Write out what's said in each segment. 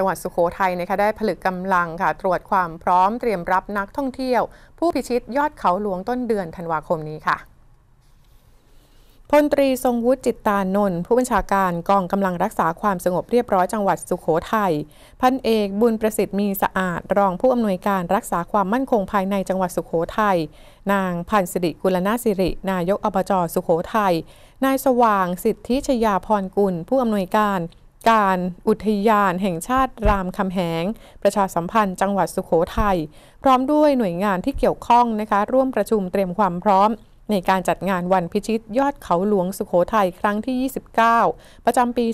จังหวัดสุโขทัยนะคะได้ผลึกกำลังค่ะ ตรวจความพร้อมเตรียมรับนักท่องเที่ยว ผู้พิชิตยอดเขาหลวงต้นเดือนธันวาคมนี้ค่ะพลตรีทรงวุฒิจิตตานนท์ผู้บัญชาการกองกำลังรักษาความสงบเรียบร้อยจังหวัดสุโขทยัยพันเอกบุญประสิทธิ์มีสะอาดรองผู้อำนวยการรักษาความมั่นคงภายในจังหวัดสุโขทยัยนางพันสิริกุลนาสิริ นายกอบจอสุโขทยัยนายสว่างสิทธิชยาพรกุล ผู้อำนวยการการอุทยาน แห่งชาติรามคำแหง ประชาสัมพันธ์ จังหวัดสุขโขทยัยพร้อมด้วยหน่วยงานที่เกี่ยวข้องนะคะร่วมประชุมเตรียมความพร้อม ในการจัดงานวันพิชิตยอดเขาหลวงสุขโขทัยครั้งที่ 29 ประจำปี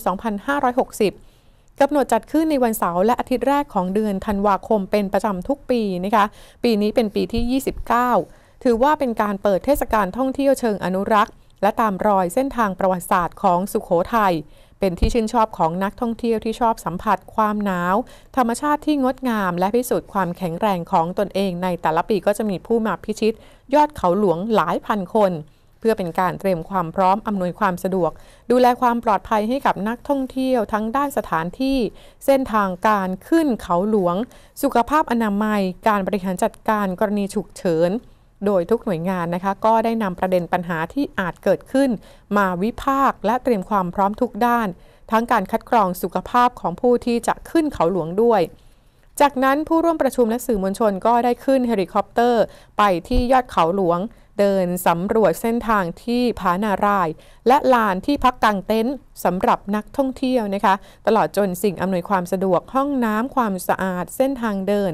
2560กำหนดจัดขึ้นในวันเสาร์และอาทิตย์แรกของเดือนธันวาคมเป็นประจำทุกปีนะคะปีนี้เป็นปีที่ 29 ถือว่าเป็นการเปิดเทศกาลท่องเที่ยวเชิงอนุรักษ์และตามรอยเส้นทางประวัติศาสตร์ของสุขโขทยัยเป็นที่ชื่นชอบของนักท่องเที่ยวที่ชอบสัมผัสความหนาว ธรรมชาติที่งดงามและพิสูจน์ความแข็งแรงของตนเอง ในแต่ละปีก็จะมีผู้มาพิชิตยอดเขาหลวงหลายพันคน เพื่อเป็นการเตรียมความพร้อมอำนวยความสะดวก ดูแลความปลอดภัยให้กับนักท่องเที่ยวทั้งด้านสถานที่ เส้นทางการขึ้นเขาหลวง สุขภาพอนามัยการบริหารจัดการกรณีฉุกเฉินโดยทุกหน่วยงานนะคะก็ได้นำประเด็นปัญหาที่อาจเกิดขึ้น มาวิพากษ์และเตรียมความพร้อมทุกด้าน ทั้งการคัดกรองสุขภาพของผู้ที่จะขึ้นเขาหลวงด้วย จากนั้นผู้ร่วมประชุม และสื่อมวลชน ก็ได้ขึ้นเฮลิคอปเตอร์ ไปที่ยอดเขาหลวง เดินสำรวจเส้นทางที่ผานารายและลานที่พักกางเต็นท์สำหรับนักท่องเที่ยวนะคะตลอดจนสิ่งอำนวยความสะดวกห้องน้ำความสะอาดเส้นทางเดิน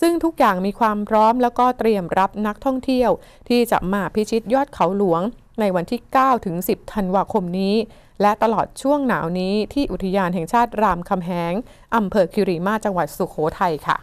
ซึ่งทุกอย่างมีความพร้อมแล้วก็เตรียมรับนักท่องเที่ยว ที่จะมาพิชิตยอดเขาหลวง ในวันที่ 9 ถึง 10 ธันวาคมนี้ และตลอดช่วงหนาวนี้ที่อุทยานแห่งชาติรามคำแหงอำเภอคิริมาจังหวัดสุขโขทัยค่ะ